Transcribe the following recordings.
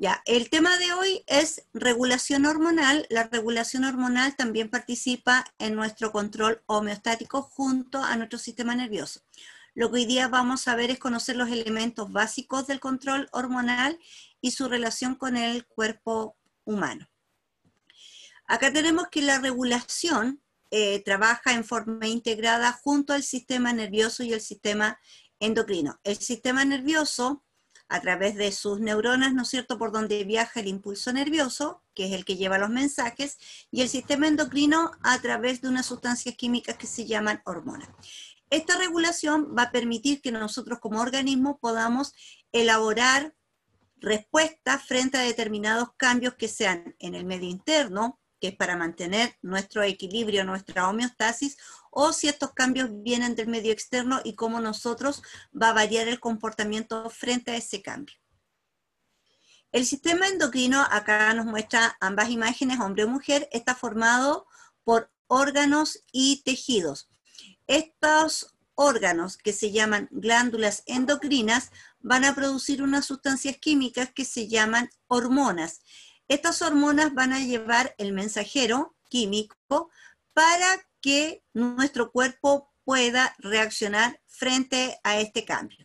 Ya, el tema de hoy es regulación hormonal. La regulación hormonal también participa en nuestro control homeostático junto a nuestro sistema nervioso. Lo que hoy día vamos a ver es conocer los elementos básicos del control hormonal y su relación con el cuerpo humano. Acá tenemos que la regulación eh, trabaja en forma integrada junto al sistema nervioso y el sistema endocrino. El sistema nervioso a través de sus neuronas, ¿no es cierto?, por donde viaja el impulso nervioso, que es el que lleva los mensajes, y el sistema endocrino a través de unas sustancias químicas que se llaman hormonas. Esta regulación va a permitir que nosotros como organismo podamos elaborar respuestas frente a determinados cambios que sean en el medio interno, que es para mantener nuestro equilibrio, nuestra homeostasis, o si estos cambios vienen del medio externo y cómo nosotros va a variar el comportamiento frente a ese cambio. El sistema endocrino, acá nos muestra ambas imágenes, hombre o mujer, está formado por órganos y tejidos. Estos órganos que se llaman glándulas endocrinas van a producir unas sustancias químicas que se llaman hormonas. Estas hormonas van a llevar el mensajero químico para que nuestro cuerpo pueda reaccionar frente a este cambio.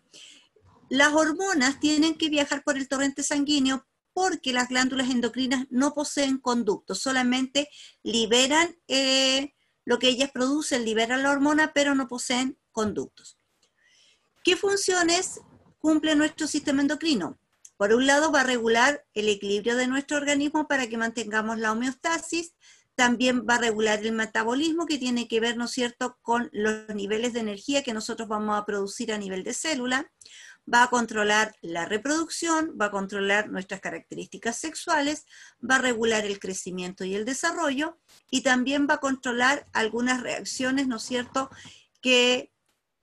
Las hormonas tienen que viajar por el torrente sanguíneo porque las glándulas endocrinas no poseen conductos, solamente liberan eh, lo que ellas producen, liberan la hormona, pero no poseen conductos. ¿Qué funciones cumple nuestro sistema endocrino? Por un lado, va a regular el equilibrio de nuestro organismo para que mantengamos la homeostasis, también va a regular el metabolismo que tiene que ver, ¿no es cierto?, con los niveles de energía que nosotros vamos a producir a nivel de célula, va a controlar la reproducción, va a controlar nuestras características sexuales, va a regular el crecimiento y el desarrollo y también va a controlar algunas reacciones, ¿no es cierto?, que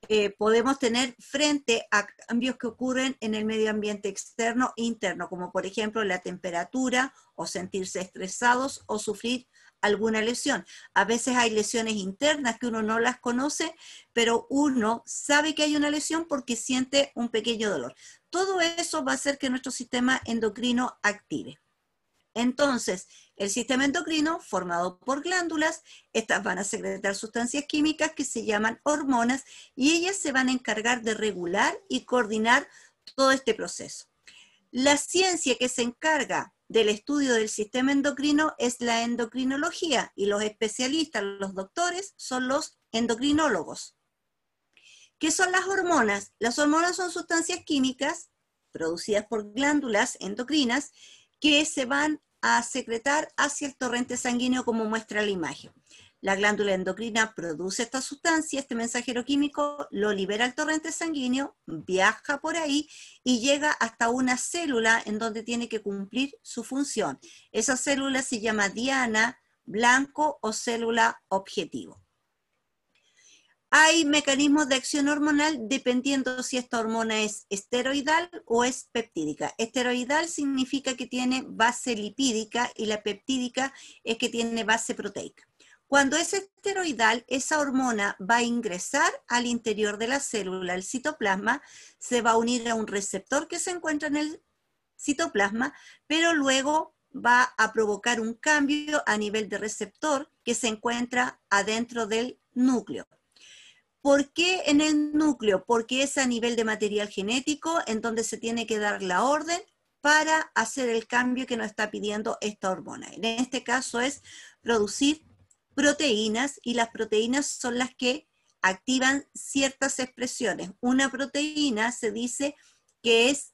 eh, podemos tener frente a cambios que ocurren en el medio ambiente externo e interno, como por ejemplo la temperatura o sentirse estresados o sufrir alguna lesión. A veces hay lesiones internas que uno no las conoce, pero uno sabe que hay una lesión porque siente un pequeño dolor. Todo eso va a hacer que nuestro sistema endocrino active. Entonces, el sistema endocrino, formado por glándulas, estas van a secretar sustancias químicas que se llaman hormonas y ellas se van a encargar de regular y coordinar todo este proceso. La ciencia que se encarga del estudio del sistema endocrino es la endocrinología y los especialistas, los doctores, son los endocrinólogos. ¿Qué son las hormonas? Las hormonas son sustancias químicas producidas por glándulas endocrinas que se van a secretar hacia el torrente sanguíneo como muestra la imagen. La glándula endocrina produce esta sustancia, este mensajero químico lo libera al torrente sanguíneo, viaja por ahí y llega hasta una célula en donde tiene que cumplir su función. Esa célula se llama diana, blanco o célula objetivo hay mecanismos de acción hormonal dependiendo si esta hormona es esteroidal o es peptídica. Esteroidal significa que tiene base lipídica y la peptídica es que tiene base proteica. Cuando es esteroidal, esa hormona va a ingresar al interior de la célula, el citoplasma, se va a unir a un receptor que se encuentra en el citoplasma, pero luego va a provocar un cambio a nivel de receptor que se encuentra adentro del núcleo. ¿Por qué en el núcleo? Porque es a nivel de material genético en donde se tiene que dar la orden para hacer el cambio que nos está pidiendo esta hormona. En este caso es producir proteínas y las proteínas son las que activan ciertas expresiones. Una proteína se dice que es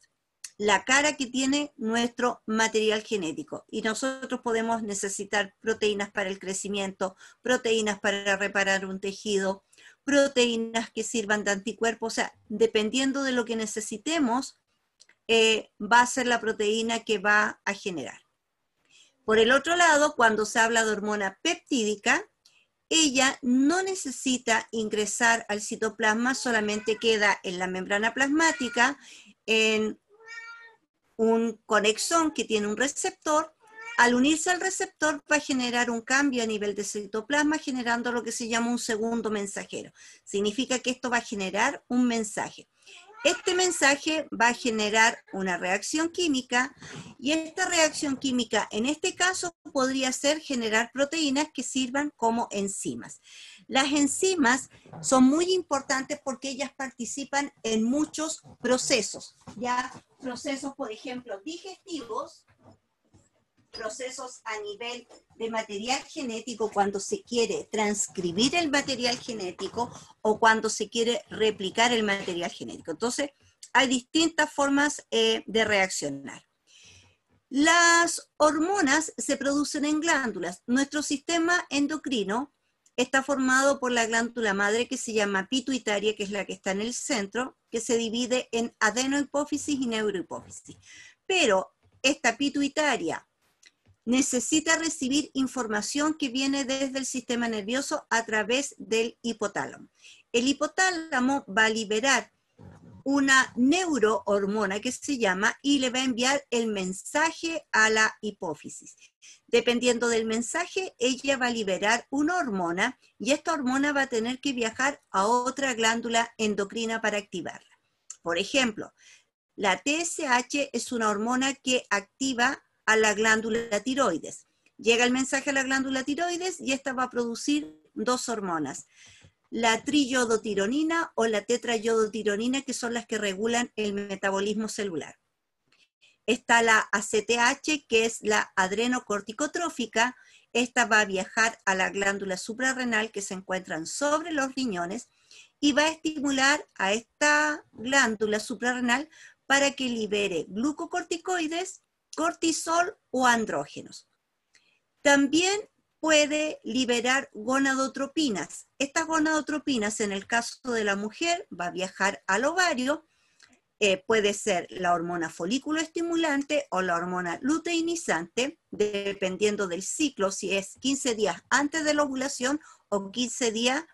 la cara que tiene nuestro material genético y nosotros podemos necesitar proteínas para el crecimiento, proteínas para reparar un tejido, proteínas que sirvan de anticuerpos, o sea, dependiendo de lo que necesitemos, eh, va a ser la proteína que va a generar. Por el otro lado, cuando se habla de hormona peptídica, ella no necesita ingresar al citoplasma, solamente queda en la membrana plasmática, en un conexón que tiene un receptor al unirse al receptor va a generar un cambio a nivel de citoplasma generando lo que se llama un segundo mensajero. Significa que esto va a generar un mensaje. Este mensaje va a generar una reacción química y esta reacción química en este caso podría ser generar proteínas que sirvan como enzimas. Las enzimas son muy importantes porque ellas participan en muchos procesos, ya procesos, por ejemplo, digestivos, procesos a nivel de material genético cuando se quiere transcribir el material genético o cuando se quiere replicar el material genético. Entonces, hay distintas formas eh, de reaccionar. Las hormonas se producen en glándulas. Nuestro sistema endocrino está formado por la glándula madre que se llama pituitaria, que es la que está en el centro, que se divide en adenohipófisis y neurohipófisis. Pero esta pituitaria necesita recibir información que viene desde el sistema nervioso a través del hipotálamo. El hipotálamo va a liberar una neurohormona que se llama y le va a enviar el mensaje a la hipófisis. Dependiendo del mensaje, ella va a liberar una hormona y esta hormona va a tener que viajar a otra glándula endocrina para activarla. Por ejemplo, la TSH es una hormona que activa a la glándula tiroides. Llega el mensaje a la glándula tiroides y esta va a producir dos hormonas, la triyodotironina o la tetrayodotironina, que son las que regulan el metabolismo celular. Está la ACTH, que es la adrenocorticotrófica. Esta va a viajar a la glándula suprarrenal que se encuentran sobre los riñones y va a estimular a esta glándula suprarrenal para que libere glucocorticoides cortisol o andrógenos. También puede liberar gonadotropinas. Estas gonadotropinas, en el caso de la mujer, va a viajar al ovario, eh, puede ser la hormona folículo estimulante o la hormona luteinizante, dependiendo del ciclo, si es 15 días antes de la ovulación o 15 días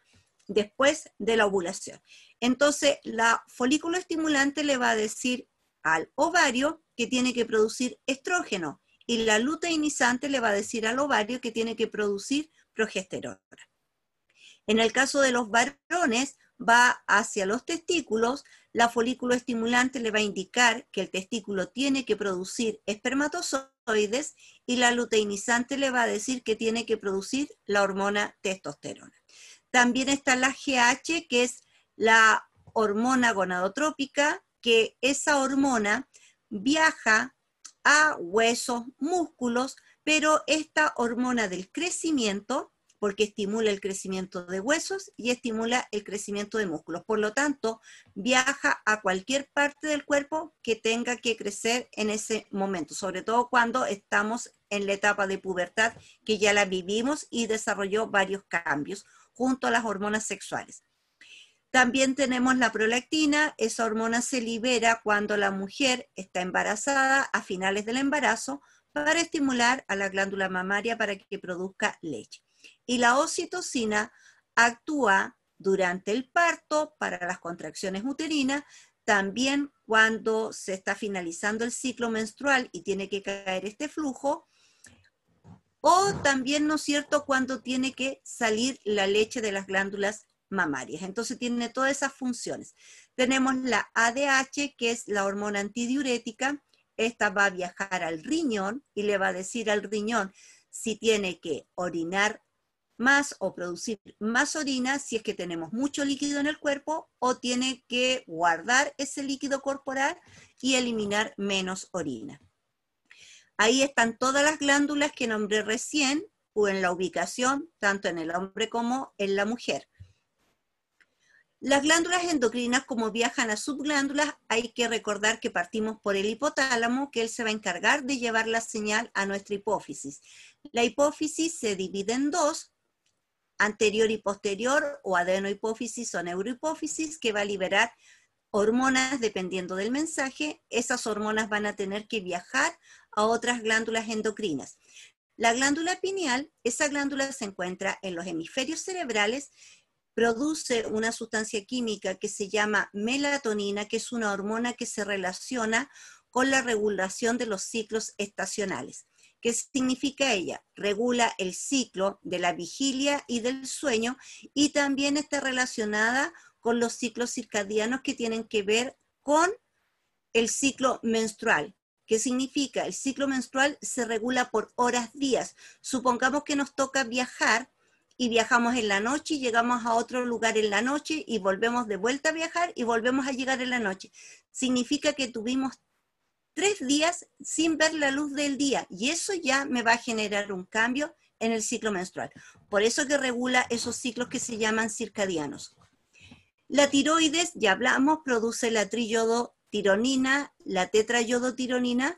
después de la ovulación. Entonces, la folículo estimulante le va a decir al ovario que tiene que producir estrógeno y la luteinizante le va a decir al ovario que tiene que producir progesterona. En el caso de los varones, va hacia los testículos, la folículo estimulante le va a indicar que el testículo tiene que producir espermatozoides y la luteinizante le va a decir que tiene que producir la hormona testosterona. También está la GH, que es la hormona gonadotrópica, que esa hormona viaja a huesos, músculos, pero esta hormona del crecimiento, porque estimula el crecimiento de huesos y estimula el crecimiento de músculos. Por lo tanto, viaja a cualquier parte del cuerpo que tenga que crecer en ese momento, sobre todo cuando estamos en la etapa de pubertad, que ya la vivimos y desarrolló varios cambios junto a las hormonas sexuales. También tenemos la prolactina, esa hormona se libera cuando la mujer está embarazada a finales del embarazo para estimular a la glándula mamaria para que produzca leche. Y la oxitocina actúa durante el parto para las contracciones uterinas, también cuando se está finalizando el ciclo menstrual y tiene que caer este flujo, o también, ¿no es cierto?, cuando tiene que salir la leche de las glándulas mamarias. Entonces tiene todas esas funciones. Tenemos la ADH, que es la hormona antidiurética. Esta va a viajar al riñón y le va a decir al riñón si tiene que orinar más o producir más orina si es que tenemos mucho líquido en el cuerpo o tiene que guardar ese líquido corporal y eliminar menos orina. Ahí están todas las glándulas que nombré recién o en la ubicación, tanto en el hombre como en la mujer. Las glándulas endocrinas, como viajan a subglándulas, hay que recordar que partimos por el hipotálamo, que él se va a encargar de llevar la señal a nuestra hipófisis. La hipófisis se divide en dos, anterior y posterior, o adenohipófisis o neurohipófisis, que va a liberar hormonas dependiendo del mensaje. Esas hormonas van a tener que viajar a otras glándulas endocrinas. La glándula pineal, esa glándula se encuentra en los hemisferios cerebrales produce una sustancia química que se llama melatonina, que es una hormona que se relaciona con la regulación de los ciclos estacionales. ¿Qué significa ella? Regula el ciclo de la vigilia y del sueño y también está relacionada con los ciclos circadianos que tienen que ver con el ciclo menstrual. ¿Qué significa? El ciclo menstrual se regula por horas, días. Supongamos que nos toca viajar y viajamos en la noche y llegamos a otro lugar en la noche y volvemos de vuelta a viajar y volvemos a llegar en la noche. Significa que tuvimos tres días sin ver la luz del día y eso ya me va a generar un cambio en el ciclo menstrual. Por eso que regula esos ciclos que se llaman circadianos. La tiroides, ya hablamos, produce la triyodotironina, la tetrayodotironina,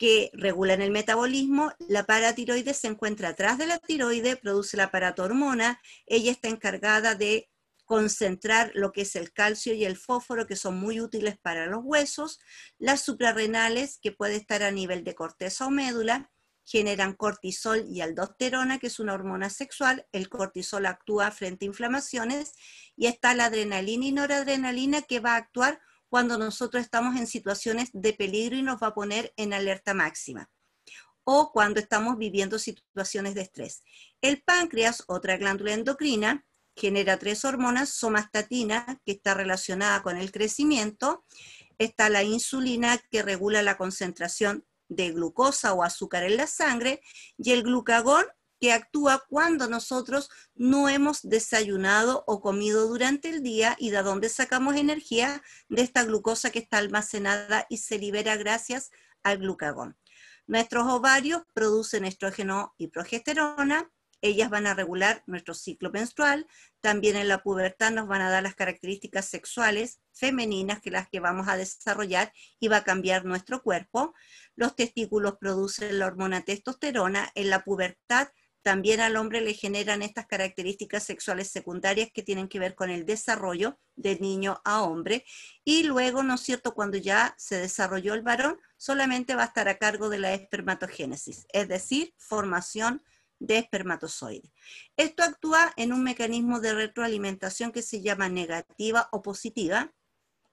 que regulan el metabolismo, la paratiroide se encuentra atrás de la tiroide, produce la paratormona, ella está encargada de concentrar lo que es el calcio y el fósforo, que son muy útiles para los huesos, las suprarrenales, que puede estar a nivel de corteza o médula, generan cortisol y aldosterona, que es una hormona sexual. El cortisol actúa frente a inflamaciones y está la adrenalina y noradrenalina que va a actuar cuando nosotros estamos en situaciones de peligro y nos va a poner en alerta máxima o cuando estamos viviendo situaciones de estrés. El páncreas, otra glándula endocrina, genera tres hormonas, somastatina, que está relacionada con el crecimiento, está la insulina, que regula la concentración de glucosa o azúcar en la sangre, y el glucagón, que actúa cuando nosotros no hemos desayunado o comido durante el día y de dónde sacamos energía de esta glucosa que está almacenada y se libera gracias al glucagón. Nuestros ovarios producen estrógeno y progesterona, ellas van a regular nuestro ciclo menstrual, también en la pubertad nos van a dar las características sexuales femeninas que las que vamos a desarrollar y va a cambiar nuestro cuerpo. Los testículos producen la hormona testosterona, en la pubertad también al hombre le generan estas características sexuales secundarias que tienen que ver con el desarrollo de niño a hombre. Y luego, ¿no es cierto?, cuando ya se desarrolló el varón, solamente va a estar a cargo de la espermatogénesis, es decir, formación de espermatozoides. Esto actúa en un mecanismo de retroalimentación que se llama negativa o positiva,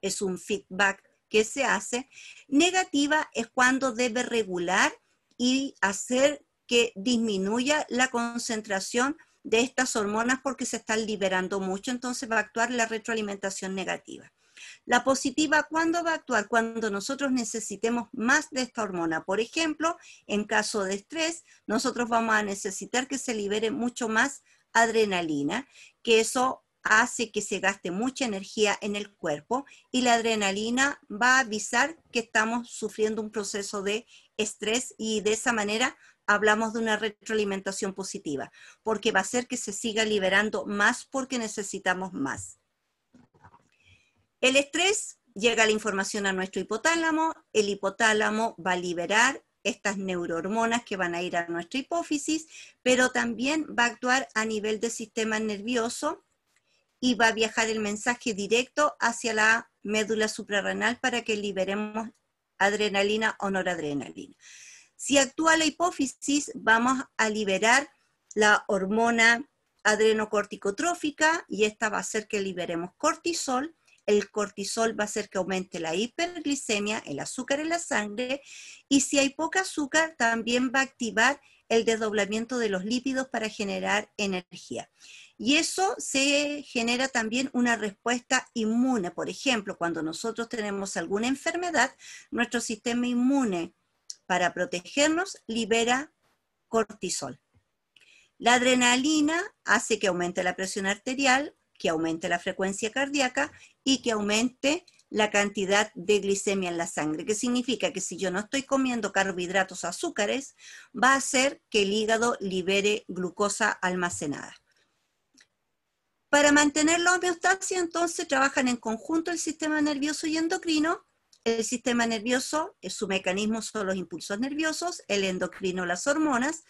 es un feedback que se hace. Negativa es cuando debe regular y hacer que disminuya la concentración de estas hormonas porque se están liberando mucho, entonces va a actuar la retroalimentación negativa. La positiva, ¿cuándo va a actuar? Cuando nosotros necesitemos más de esta hormona. Por ejemplo, en caso de estrés, nosotros vamos a necesitar que se libere mucho más adrenalina, que eso hace que se gaste mucha energía en el cuerpo y la adrenalina va a avisar que estamos sufriendo un proceso de estrés y de esa manera hablamos de una retroalimentación positiva, porque va a ser que se siga liberando más porque necesitamos más. El estrés llega la información a nuestro hipotálamo, el hipotálamo va a liberar estas neurohormonas que van a ir a nuestra hipófisis, pero también va a actuar a nivel del sistema nervioso y va a viajar el mensaje directo hacia la médula suprarrenal para que liberemos adrenalina o noradrenalina. Si actúa la hipófisis, vamos a liberar la hormona adrenocorticotrófica y esta va a hacer que liberemos cortisol. El cortisol va a hacer que aumente la hiperglicemia, el azúcar en la sangre y si hay poca azúcar también va a activar el desdoblamiento de los lípidos para generar energía. Y eso se genera también una respuesta inmune. Por ejemplo, cuando nosotros tenemos alguna enfermedad, nuestro sistema inmune para protegernos libera cortisol. La adrenalina hace que aumente la presión arterial, que aumente la frecuencia cardíaca y que aumente la cantidad de glicemia en la sangre, que significa que si yo no estoy comiendo carbohidratos o azúcares, va a hacer que el hígado libere glucosa almacenada. Para mantener la homeostasia, entonces trabajan en conjunto el sistema nervioso y endocrino el sistema nervioso, eh, su mecanismo son los impulsos nerviosos, el endocrino, las hormonas,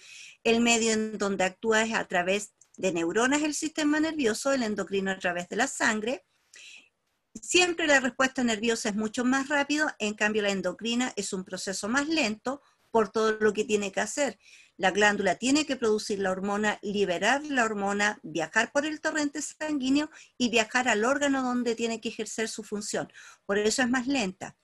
el medio en donde actúa es a través de neuronas el sistema nervioso, el endocrino a través de la sangre. Siempre la respuesta nerviosa es mucho más rápido, en cambio la endocrina es un proceso más lento por todo lo que tiene que hacer. La glándula tiene que producir la hormona, liberar la hormona, viajar por el torrente sanguíneo y viajar al órgano donde tiene que ejercer su función. Por eso es más lenta.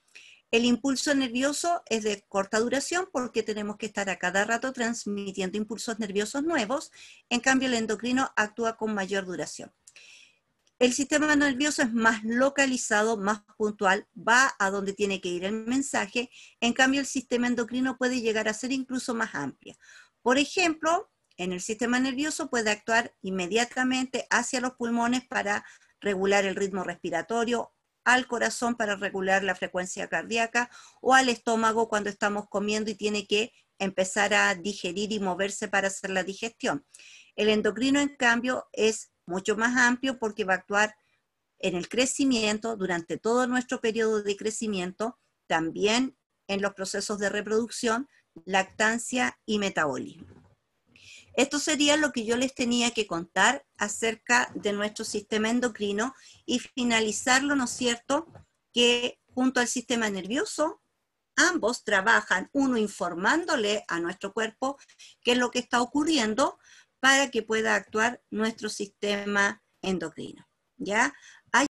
El impulso nervioso es de corta duración porque tenemos que estar a cada rato transmitiendo impulsos nerviosos nuevos. En cambio, el endocrino actúa con mayor duración. El sistema nervioso es más localizado, más puntual, va a donde tiene que ir el mensaje. En cambio, el sistema endocrino puede llegar a ser incluso más amplio. Por ejemplo, en el sistema nervioso puede actuar inmediatamente hacia los pulmones para regular el ritmo respiratorio al corazón para regular la frecuencia cardíaca o al estómago cuando estamos comiendo y tiene que empezar a digerir y moverse para hacer la digestión. El endocrino, en cambio, es mucho más amplio porque va a actuar en el crecimiento durante todo nuestro periodo de crecimiento, también en los procesos de reproducción, lactancia y metabolismo. Esto sería lo que yo les tenía que contar acerca de nuestro sistema endocrino y finalizarlo, ¿no es cierto?, que junto al sistema nervioso, ambos trabajan, uno informándole a nuestro cuerpo qué es lo que está ocurriendo para que pueda actuar nuestro sistema endocrino. ¿Ya?